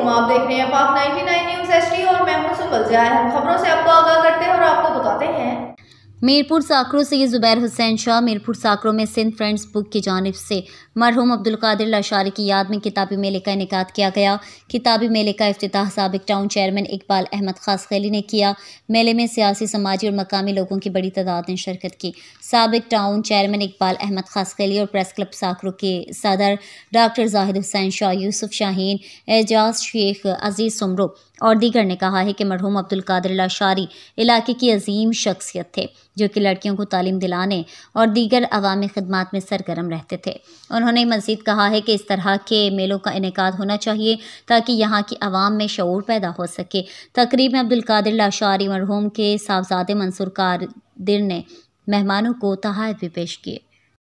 हूँ आप देख रहे हैं पाक 99 न्यूज एच और मैं हूँ सुमल जया खबरों से आपको आगाह कर मीरपुर साकरों से ज़ुबैर हुसैन शाह मीरपुर साकरों में सिंध फ्रेंड्स बुक की जानब से मरहूम अब्दुल कादिर लाशारी की याद में किताबी मेले का इनका किया गया किताबी मेले का अफ्ताह सबक टाउन चेयरमैन इकबाल अहमद खास खैली ने किया मेले में सियासी समाजी और मकामी लोगों की बड़ी तादाद ने शिरकत की सबक टाउन चेयरमैन इकबाल अहमद खास खैली और प्रेस क्लब साकरों के सदर डॉक्टर जाहिद हुसैन शाह यूसुफ शाहीन एजाज शेख अजीज़ सुमरो और दीगर ने कहा है कि मरहूम अब्दुल कादिर लाशारी इलाके की अजीम शख्सियत थे जो कि लड़कियों को तालीम दिलाने और दीगर अवामी खदमात में सरगर्म रहते थे उन्होंने मज़ीद कहा है कि इस तरह के मेलों का इनका होना चाहिए ताकि यहाँ की आवाम में शूर पैदा हो सके तकरीब में अब्दुल्कर लाशारी मरहूम के साहबजादे मंसूर कार दिन ने मेहमानों को तहफ़ भी पेश किए